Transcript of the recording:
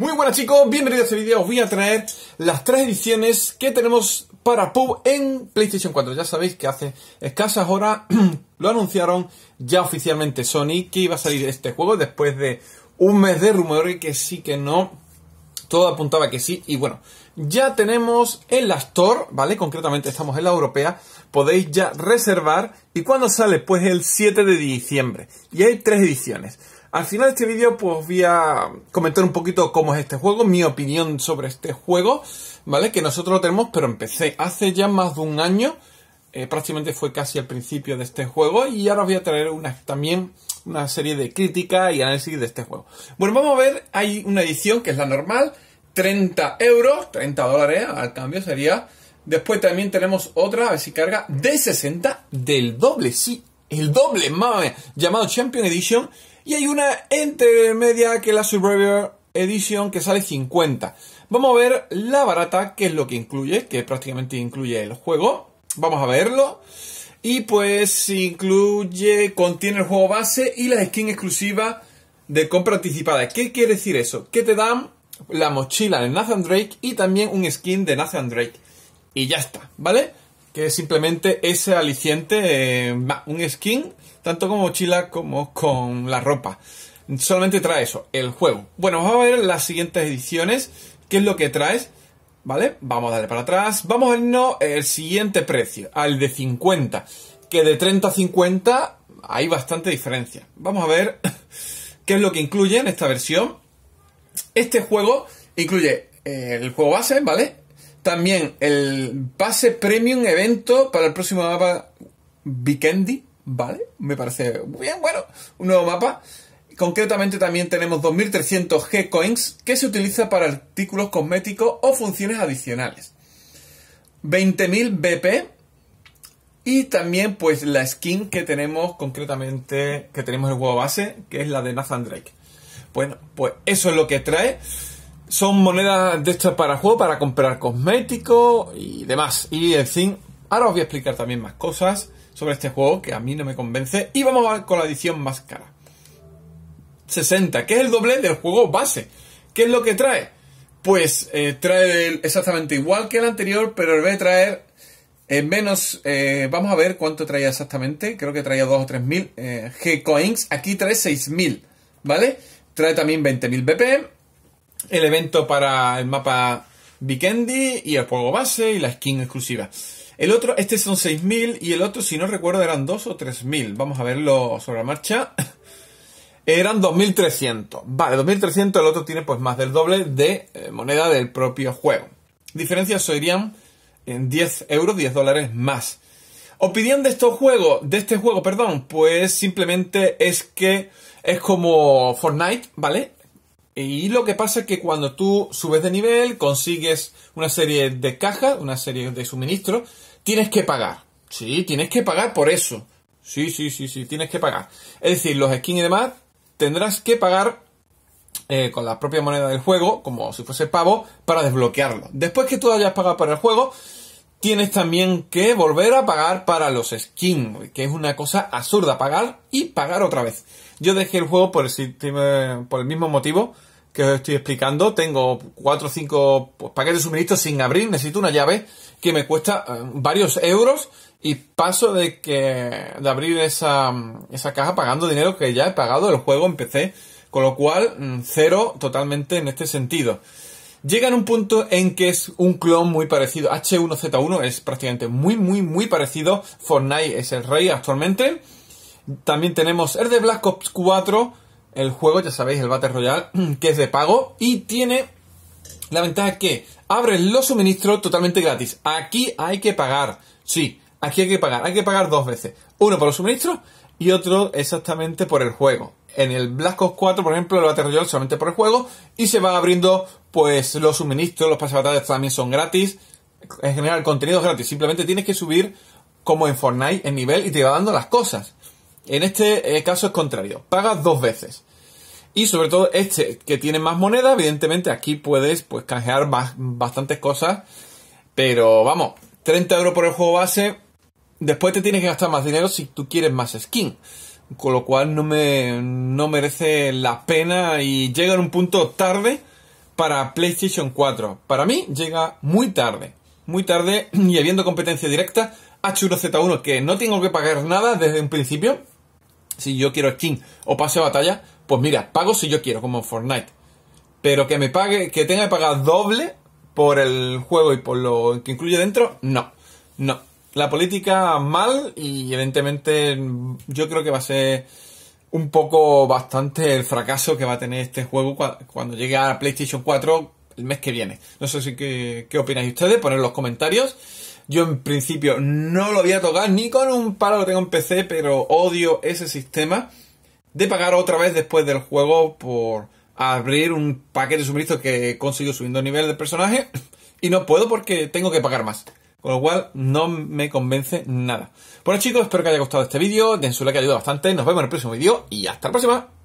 Muy buenas chicos, bienvenidos a este vídeo. Os voy a traer las tres ediciones que tenemos para PUB en PlayStation 4. Ya sabéis que hace escasas horas lo anunciaron ya oficialmente Sony que iba a salir este juego después de un mes de rumores que sí que no. Todo apuntaba que sí y bueno, ya tenemos en la ¿vale? Concretamente estamos en la europea, podéis ya reservar y cuándo sale pues el 7 de diciembre y hay tres ediciones. Al final de este vídeo pues voy a comentar un poquito cómo es este juego, mi opinión sobre este juego, ¿vale? Que nosotros lo tenemos, pero empecé hace ya más de un año, eh, prácticamente fue casi al principio de este juego y ahora os voy a traer también una serie de críticas y análisis de este juego. Bueno, vamos a ver, hay una edición que es la normal, 30 euros, 30 dólares al cambio sería... Después también tenemos otra, a ver si carga, de 60 del doble, sí, el doble, mame, llamado Champion Edition. Y hay una entre que es la Survivor Edition que sale 50. Vamos a ver la barata, que es lo que incluye, que prácticamente incluye el juego. Vamos a verlo. Y pues incluye, contiene el juego base y la skin exclusiva de compra anticipada. ¿Qué quiere decir eso? Que te dan la mochila de Nathan Drake y también un skin de Nathan Drake. Y ya está, ¿vale? que simplemente ese aliciente, eh, un skin, tanto con mochila como con la ropa. Solamente trae eso, el juego. Bueno, vamos a ver las siguientes ediciones, qué es lo que traes, ¿vale? Vamos a darle para atrás. Vamos a irnos el siguiente precio, al de 50, que de 30 a 50 hay bastante diferencia. Vamos a ver qué es lo que incluye en esta versión. Este juego incluye eh, el juego base, ¿vale? También el pase premium evento para el próximo mapa Vikendi, ¿vale? Me parece muy bien, bueno, un nuevo mapa. Concretamente también tenemos 2300 G-Coins que se utiliza para artículos cosméticos o funciones adicionales. 20.000 BP y también pues la skin que tenemos concretamente, que tenemos el juego base, que es la de Nathan Drake. Bueno, pues eso es lo que trae. Son monedas de estas para juego, para comprar cosméticos y demás. Y en fin, ahora os voy a explicar también más cosas sobre este juego que a mí no me convence. Y vamos a con la edición más cara. 60, que es el doble del juego base. ¿Qué es lo que trae? Pues eh, trae exactamente igual que el anterior, pero en vez de traer eh, menos, eh, vamos a ver cuánto traía exactamente, creo que traía 2 o 3 mil G-Coins, aquí trae 6 mil, ¿vale? Trae también 20 mil BPM el evento para el mapa Vikendi y el juego base y la skin exclusiva. El otro, este son 6.000 y el otro, si no recuerdo, eran 2 o 3.000. Vamos a verlo sobre la marcha. Eran 2.300. Vale, 2.300, el otro tiene pues más del doble de eh, moneda del propio juego. Diferencias serían en eh, 10 euros, 10 dólares más. Opinión de este juego de este juego, perdón, pues simplemente es que es como Fortnite, ¿vale? Y lo que pasa es que cuando tú subes de nivel, consigues una serie de cajas, una serie de suministros, tienes que pagar. Sí, tienes que pagar por eso. Sí, sí, sí, sí, tienes que pagar. Es decir, los skins y demás tendrás que pagar eh, con la propia moneda del juego, como si fuese pavo, para desbloquearlo. Después que tú hayas pagado para el juego, Tienes también que volver a pagar para los skins, que es una cosa absurda, pagar y pagar otra vez. Yo dejé el juego por el, mismo motivo que os estoy explicando. Tengo cuatro o cinco paquetes de suministro sin abrir, necesito una llave que me cuesta eh, varios euros y paso de que de abrir esa, esa caja pagando dinero que ya he pagado el juego empecé con lo cual mm, cero totalmente en este sentido Llega en un punto en que es un clon muy parecido. H1Z1 es prácticamente muy, muy, muy parecido. Fortnite es el rey actualmente. También tenemos el de Black Ops 4, el juego, ya sabéis, el Battle Royale, que es de pago. Y tiene la ventaja que abre los suministros totalmente gratis. Aquí hay que pagar. Sí, aquí hay que pagar. Hay que pagar dos veces. Uno por los suministros y otro exactamente por el juego. En el Black Ops 4, por ejemplo, lo aterrilló solamente por el juego y se va abriendo pues los suministros, los batallas también son gratis. En general, el contenido es gratis, simplemente tienes que subir como en Fortnite en nivel y te va dando las cosas. En este eh, caso es contrario, pagas dos veces. Y sobre todo este que tiene más moneda, evidentemente aquí puedes pues canjear bastantes cosas, pero vamos, 30 euros por el juego base Después te tienes que gastar más dinero si tú quieres más skin. Con lo cual no, me, no merece la pena y llega en un punto tarde para PlayStation 4. Para mí llega muy tarde. Muy tarde y habiendo competencia directa, H1Z1 que no tengo que pagar nada desde un principio. Si yo quiero skin o pase a batalla, pues mira, pago si yo quiero, como Fortnite. Pero que me pague, que tenga que pagar doble por el juego y por lo que incluye dentro, no. No, la política mal y evidentemente yo creo que va a ser un poco bastante el fracaso que va a tener este juego cuando llegue a PlayStation 4 el mes que viene. No sé si qué, opináis ustedes, poned en los comentarios. Yo en principio no lo voy a tocar ni con un palo lo tengo en PC, pero odio ese sistema de pagar otra vez después del juego por abrir un paquete de suministro que he conseguido subiendo nivel de personaje y no puedo porque tengo que pagar más. Con lo cual, no me convence nada. Bueno chicos, espero que haya gustado este vídeo. Den su like, ayuda bastante. Nos vemos en el próximo vídeo y hasta la próxima.